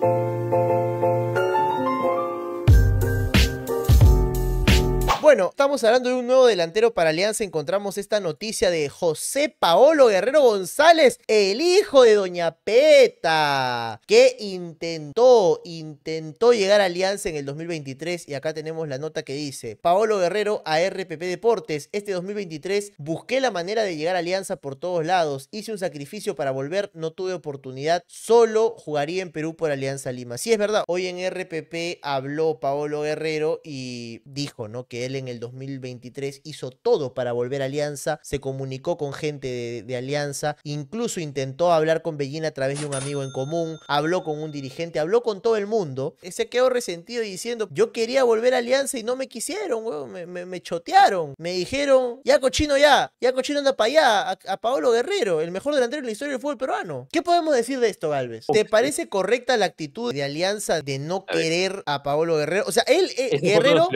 thank you bueno, estamos hablando de un nuevo delantero para Alianza. Encontramos esta noticia de José Paolo Guerrero González, el hijo de Doña Peta, que intentó, intentó llegar a Alianza en el 2023. Y acá tenemos la nota que dice: Paolo Guerrero a RPP Deportes. Este 2023 busqué la manera de llegar a Alianza por todos lados. Hice un sacrificio para volver, no tuve oportunidad. Solo jugaría en Perú por Alianza Lima. Sí, es verdad. Hoy en RPP habló Paolo Guerrero y dijo, ¿no? Que él en el 2023 hizo todo para volver a Alianza, se comunicó con gente de, Alianza, incluso intentó hablar con Bellina a través de un amigo en común, habló con un dirigente, habló con todo el mundo. Se quedó resentido y diciendo, yo quería volver a Alianza y no me quisieron, me, chotearon. Me dijeron, ya cochino ya, ya cochino anda para allá, a, Paolo Guerrero, el mejor delantero en la historia del fútbol peruano. ¿Qué podemos decir de esto, Galvez? ¿Te parece correcta la actitud de Alianza de no querer a Paolo Guerrero? O sea, él, eh, Guerrero...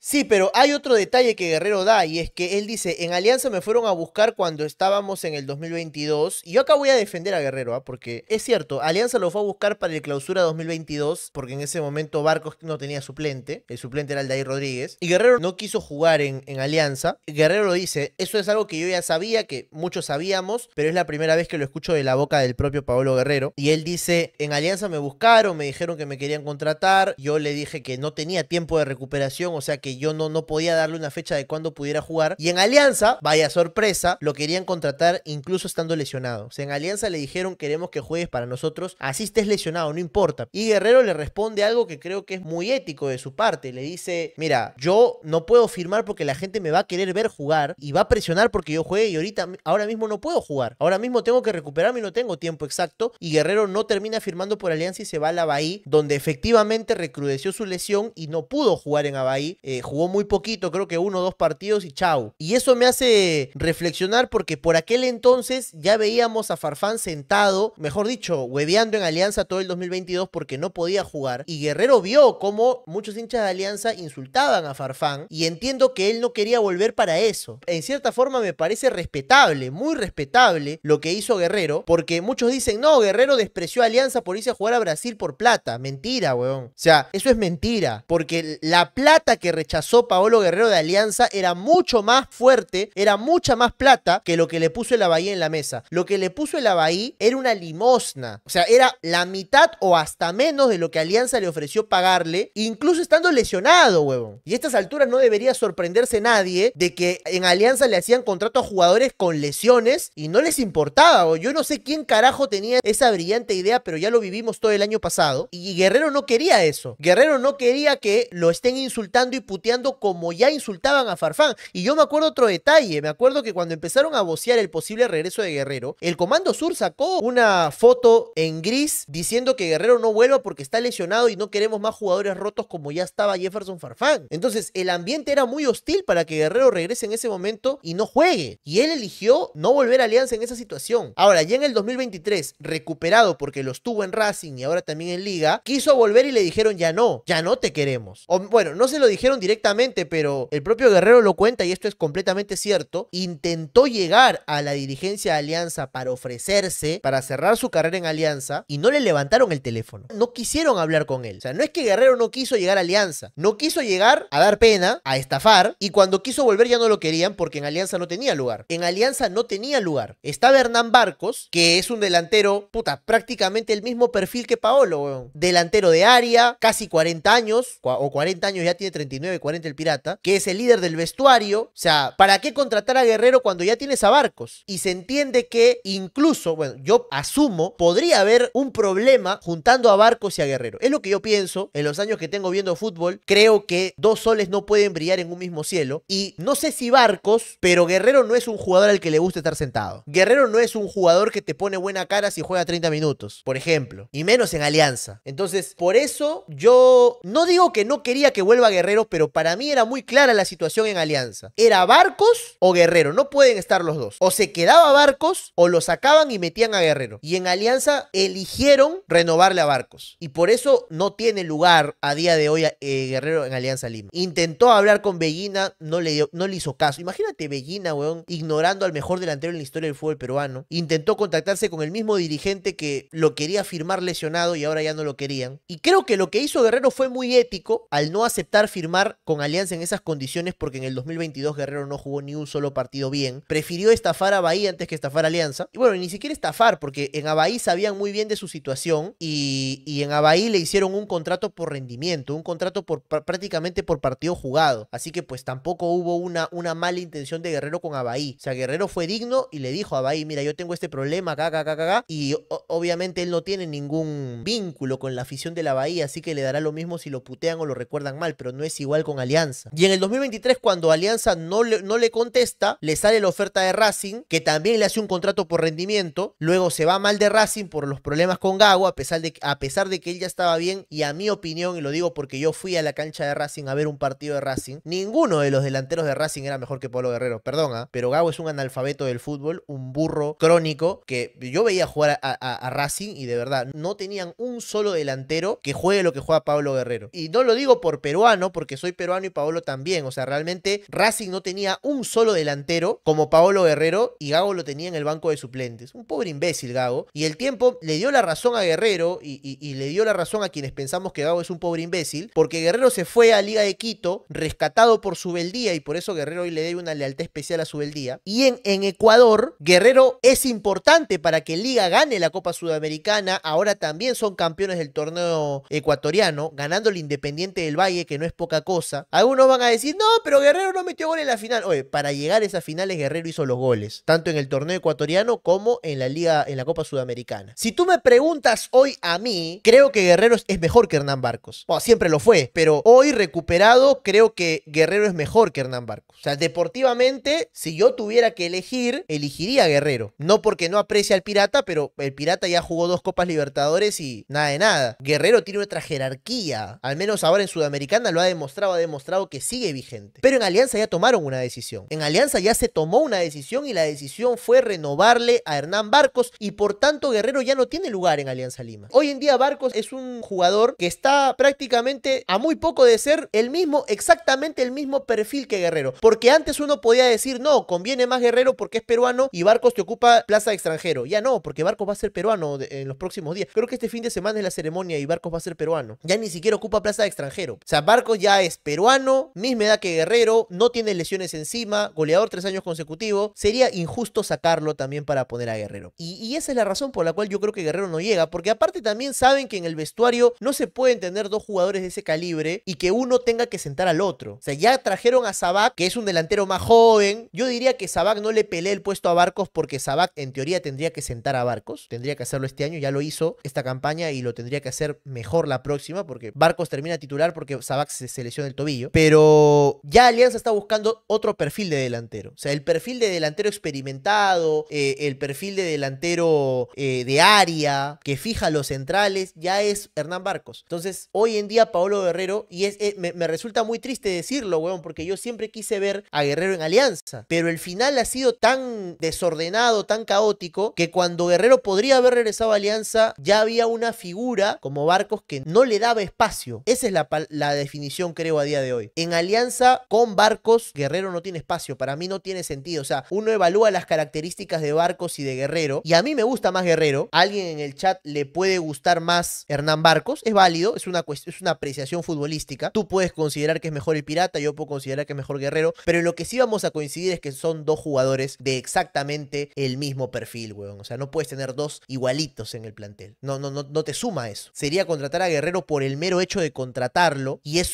Sí, pero hay otro detalle que Guerrero da y es que él dice, en Alianza me fueron a buscar cuando estábamos en el 2022 y yo acá voy a defender a Guerrero, ¿ah? porque es cierto, Alianza lo fue a buscar para el clausura 2022 porque en ese momento Barcos no tenía suplente, el suplente era Aldair Rodríguez y Guerrero no quiso jugar en, en Alianza. Guerrero lo dice, eso es algo que yo ya sabía, que muchos sabíamos, pero es la primera vez que lo escucho de la boca del propio Paolo Guerrero y él dice, en Alianza me buscaron, me dijeron que me querían contratar, yo le dije que no tenía tiempo de recuperación o sea que yo no, no podía darle una fecha de cuándo pudiera jugar. Y en Alianza, vaya sorpresa, lo querían contratar incluso estando lesionado. O sea, en Alianza le dijeron queremos que juegues para nosotros, así estés lesionado, no importa. Y Guerrero le responde algo que creo que es muy ético de su parte. Le dice, mira, yo no puedo firmar porque la gente me va a querer ver jugar y va a presionar porque yo juegue y ahorita, ahora mismo no puedo jugar. Ahora mismo tengo que recuperarme y no tengo tiempo exacto. Y Guerrero no termina firmando por Alianza y se va a la Bahía, donde efectivamente recrudeció su lesión y no pudo jugar en Avaí eh, jugó muy poquito, creo que uno o dos partidos y chau. Y eso me hace reflexionar porque por aquel entonces ya veíamos a Farfán sentado, mejor dicho, hueveando en Alianza todo el 2022 porque no podía jugar. Y Guerrero vio cómo muchos hinchas de Alianza insultaban a Farfán y entiendo que él no quería volver para eso. En cierta forma me parece respetable, muy respetable lo que hizo Guerrero porque muchos dicen, no, Guerrero despreció a Alianza por irse a jugar a Brasil por plata. Mentira, weón. O sea, eso es mentira porque la plata que rechazó Paolo Guerrero de Alianza era mucho más fuerte, era mucha más plata que lo que le puso el Abahí en la mesa. Lo que le puso el Abahí era una limosna. O sea, era la mitad o hasta menos de lo que Alianza le ofreció pagarle, incluso estando lesionado, huevón. Y a estas alturas no debería sorprenderse nadie de que en Alianza le hacían contrato a jugadores con lesiones y no les importaba. O yo no sé quién carajo tenía esa brillante idea, pero ya lo vivimos todo el año pasado. Y Guerrero no quería eso. Guerrero no quería que lo estén insultando y puteando como ya insultaban a Farfán. Y yo me acuerdo otro detalle, me acuerdo que cuando empezaron a vocear el posible regreso de Guerrero, el Comando Sur sacó una foto en gris diciendo que Guerrero no vuelva porque está lesionado y no queremos más jugadores rotos como ya estaba Jefferson Farfán. Entonces, el ambiente era muy hostil para que Guerrero regrese en ese momento y no juegue. Y él eligió no volver a Alianza en esa situación. Ahora, ya en el 2023, recuperado porque lo estuvo en Racing y ahora también en Liga, quiso volver y le dijeron ya no, ya no te queremos. O, bueno, no sé lo dijeron directamente, pero el propio Guerrero lo cuenta y esto es completamente cierto. Intentó llegar a la dirigencia de Alianza para ofrecerse, para cerrar su carrera en Alianza y no le levantaron el teléfono. No quisieron hablar con él. O sea, no es que Guerrero no quiso llegar a Alianza, no quiso llegar a dar pena, a estafar y cuando quiso volver ya no lo querían porque en Alianza no tenía lugar. En Alianza no tenía lugar. está Hernán Barcos, que es un delantero, puta, prácticamente el mismo perfil que Paolo, Delantero de área, casi 40 años o 40 años ya tiene 39, 40 el Pirata, que es el líder del vestuario. O sea, ¿para qué contratar a Guerrero cuando ya tienes a Barcos? Y se entiende que incluso, bueno, yo asumo, podría haber un problema juntando a Barcos y a Guerrero. Es lo que yo pienso en los años que tengo viendo fútbol. Creo que dos soles no pueden brillar en un mismo cielo. Y no sé si Barcos, pero Guerrero no es un jugador al que le gusta estar sentado. Guerrero no es un jugador que te pone buena cara si juega 30 minutos, por ejemplo. Y menos en Alianza. Entonces, por eso yo no digo que no quería que vuelva a Guerrero, pero para mí era muy clara la situación en Alianza. Era Barcos o Guerrero, no pueden estar los dos. O se quedaba Barcos o lo sacaban y metían a Guerrero. Y en Alianza eligieron renovarle a Barcos. Y por eso no tiene lugar a día de hoy eh, Guerrero en Alianza Lima. Intentó hablar con Bellina, no le, no le hizo caso. Imagínate Bellina, weón, ignorando al mejor delantero en la historia del fútbol peruano. Intentó contactarse con el mismo dirigente que lo quería firmar lesionado y ahora ya no lo querían. Y creo que lo que hizo Guerrero fue muy ético al no aceptar firmar con Alianza en esas condiciones porque en el 2022 Guerrero no jugó ni un solo partido bien. Prefirió estafar a Bahía antes que estafar a Alianza. Y bueno, ni siquiera estafar porque en Abahí sabían muy bien de su situación y, en Abahí le hicieron un contrato por rendimiento, un contrato por prácticamente por partido jugado. Así que pues tampoco hubo una, una mala intención de Guerrero con Abahí. O sea, Guerrero fue digno y le dijo a Bahía mira, yo tengo este problema acá, acá, acá, acá. Y obviamente él no tiene ningún vínculo con la afición de la Bahía, así que le dará lo mismo si lo putean o lo recuerdan mal, pero no es igual con Alianza. Y en el 2023, cuando Alianza no le, no le contesta, le sale la oferta de Racing, que también le hace un contrato por rendimiento. Luego se va mal de Racing por los problemas con Gago, a pesar de, a pesar de que él ya estaba bien. Y a mi opinión, y lo digo porque yo fui a la cancha de Racing a ver un partido de Racing, ninguno de los delanteros de Racing era mejor que Pablo Guerrero. Perdón, ¿ah? pero Gago es un analfabeto del fútbol, un burro crónico, que yo veía jugar a Racing y de verdad no tenían un solo delantero que juegue lo que juega Pablo Guerrero. Y no lo digo por peruano porque soy peruano y Paolo también. O sea, realmente Racing no tenía un solo delantero como Paolo Guerrero y Gago lo tenía en el banco de suplentes. Un pobre imbécil Gago. Y el tiempo le dio la razón a Guerrero y, le dio la razón a quienes pensamos que Gago es un pobre imbécil, porque Guerrero se fue a Liga de Quito, rescatado por su beldía y por eso Guerrero hoy le debe una lealtad especial a su Y en, en Ecuador, Guerrero es importante para que Liga gane la Copa Sudamericana. Ahora también son campeones del torneo ecuatoriano, ganando el Independiente del Valle, que no es poca cosa. Algunos van a decir, no, pero Guerrero no metió gol en la final. Oye, para llegar a esas finales, Guerrero hizo los goles, tanto en el torneo ecuatoriano como en la Liga, en la Copa Sudamericana. Si tú me preguntas hoy a mí, creo que Guerrero es mejor que Hernán Barcos. Bueno, siempre lo fue, pero hoy recuperado, creo que Guerrero es mejor que Hernán Barcos. O sea, deportivamente, si yo tuviera que elegir, elegiría Guerrero. No porque no aprecia al Pirata, pero el Pirata ya jugó dos Copas Libertadores y nada de nada. Guerrero tiene otra jerarquía, al menos ahora en Sudamericana lo ha demostrado, ha demostrado que sigue vigente. Pero en Alianza ya tomaron una decisión. En Alianza ya se tomó una decisión y la decisión fue renovarle a Hernán Barcos y por tanto Guerrero ya no tiene lugar en Alianza Lima. Hoy en día Barcos es un jugador que está prácticamente a muy poco de ser el mismo, exactamente el mismo perfil que Guerrero. Porque antes uno podía decir, no, conviene más Guerrero porque es peruano y Barcos te ocupa plaza de extranjero. Ya no, porque Barcos va a ser peruano en los próximos días. Creo que este fin de semana es la ceremonia y Barcos va a ser peruano. Ya ni siquiera ocupa plaza de extranjero. O sea, Barcos ya es peruano, misma edad que Guerrero, no tiene lesiones encima, goleador tres años consecutivos. Sería injusto sacarlo también para poner a Guerrero. Y, esa es la razón por la cual yo creo que Guerrero no llega, porque aparte también saben que en el vestuario no se pueden tener dos jugadores de ese calibre y que uno tenga que sentar al otro. O sea, ya trajeron a Sabac, que es un delantero más joven. Yo diría que Sabac no le pelea el puesto a Barcos porque Sabac en teoría tendría que sentar a Barcos. Tendría que hacerlo este año, ya lo hizo esta campaña y lo tendría que hacer mejor la próxima porque Barcos termina titular porque Sabac se, el tobillo. Pero ya Alianza está buscando otro perfil de delantero. O sea, el perfil de delantero experimentado, eh, el perfil de delantero eh, de área, que fija los centrales, ya es Hernán Barcos. Entonces, hoy en día Paolo Guerrero, y es, eh, me, resulta muy triste decirlo, weón, porque yo siempre quise ver a Guerrero en Alianza. Pero el final ha sido tan desordenado, tan caótico, que cuando Guerrero podría haber regresado a Alianza, ya había una figura como Barcos que no le daba espacio. Esa es la definición creo, a día de hoy. En alianza con barcos, Guerrero no tiene espacio. Para mí no tiene sentido. O sea, uno evalúa las características de barcos y de Guerrero. Y a mí me gusta más Guerrero. alguien en el chat le puede gustar más Hernán Barcos. Es válido, es una, es una apreciación futbolística. Tú puedes considerar que es mejor el Pirata, yo puedo considerar que es mejor Guerrero. Pero lo que sí vamos a coincidir es que son dos jugadores de exactamente el mismo perfil, weón. O sea, no puedes tener dos igualitos en el plantel. No, no, no, no te suma eso. Sería contratar a Guerrero por el mero hecho de contratarlo. Y es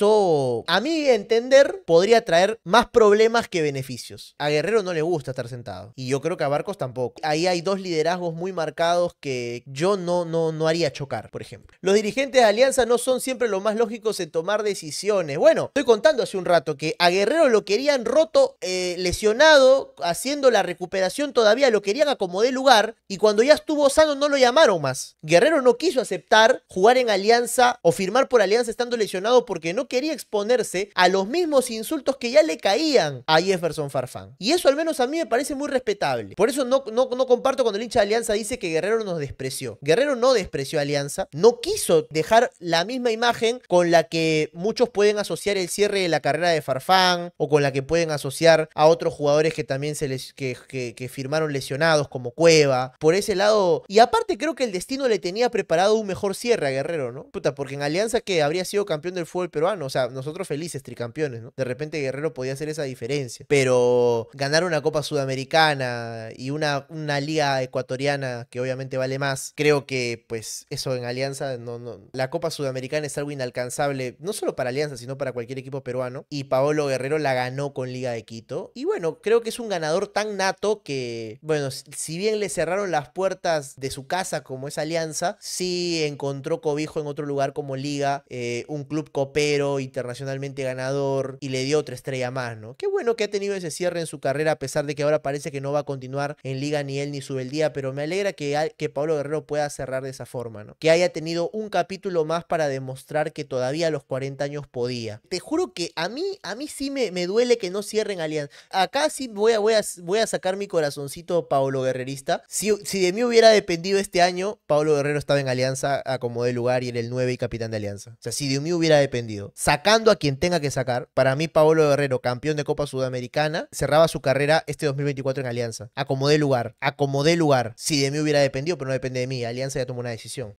a mi entender, podría traer más problemas que beneficios. A Guerrero no le gusta estar sentado. Y yo creo que a Barcos tampoco. Ahí hay dos liderazgos muy marcados que yo no, no, no haría chocar, por ejemplo. Los dirigentes de Alianza no son siempre los más lógicos en tomar decisiones. Bueno, estoy contando hace un rato que a Guerrero lo querían roto, eh, lesionado, haciendo la recuperación todavía, lo querían acomodar lugar y cuando ya estuvo sano no lo llamaron más. Guerrero no quiso aceptar jugar en Alianza o firmar por Alianza estando lesionado porque no quería exponerse a los mismos insultos que ya le caían a Jefferson Farfán. Y eso al menos a mí me parece muy respetable. Por eso no, no, comparto cuando el hincha de Alianza dice que Guerrero nos despreció. Guerrero no despreció a Alianza, no quiso dejar la misma imagen con la que muchos pueden asociar el cierre de la carrera de Farfán o con la que pueden asociar a otros jugadores que también se les firmaron lesionados como Cueva. Por ese lado, y aparte creo que el destino le tenía preparado un mejor cierre a Guerrero, ¿no? Puta, porque en Alianza que habría sido campeón del fútbol peruano o sea, nosotros felices, tricampeones, ¿no? De repente Guerrero podía hacer esa diferencia, pero ganar una Copa Sudamericana y una, una liga ecuatoriana que obviamente vale más, creo que pues eso en Alianza, no, no, la Copa Sudamericana es algo inalcanzable, no solo para Alianza, sino para cualquier equipo peruano, y Paolo Guerrero la ganó con Liga de Quito, y bueno, creo que es un ganador tan nato que, bueno, si bien le cerraron las puertas de su casa como es Alianza, sí encontró cobijo en otro lugar como Liga, eh, un club copero, internacionalmente ganador y le dio otra estrella más, ¿no? Qué bueno que ha tenido ese cierre en su carrera, a pesar de que ahora parece que no va a continuar en liga ni él ni su beldía, pero me alegra que, que Pablo Guerrero pueda cerrar de esa forma, ¿no? Que haya tenido un capítulo más para demostrar que todavía a los 40 años podía. Te juro que a mí, a mí sí me, me duele que no cierren Alianza. Acá sí voy a, voy a, sacar mi corazoncito Pablo Guerrerista. Si, de mí hubiera dependido este año, Pablo Guerrero estaba en Alianza a como de lugar y en el 9 y capitán de Alianza. O sea, si de mí hubiera dependido sacando a quien tenga que sacar. Para mí, Paolo Guerrero, campeón de Copa Sudamericana, cerraba su carrera este 2024 en Alianza. Acomodé lugar, acomodé lugar. Si de mí hubiera dependido, pero no depende de mí. Alianza ya tomó una decisión.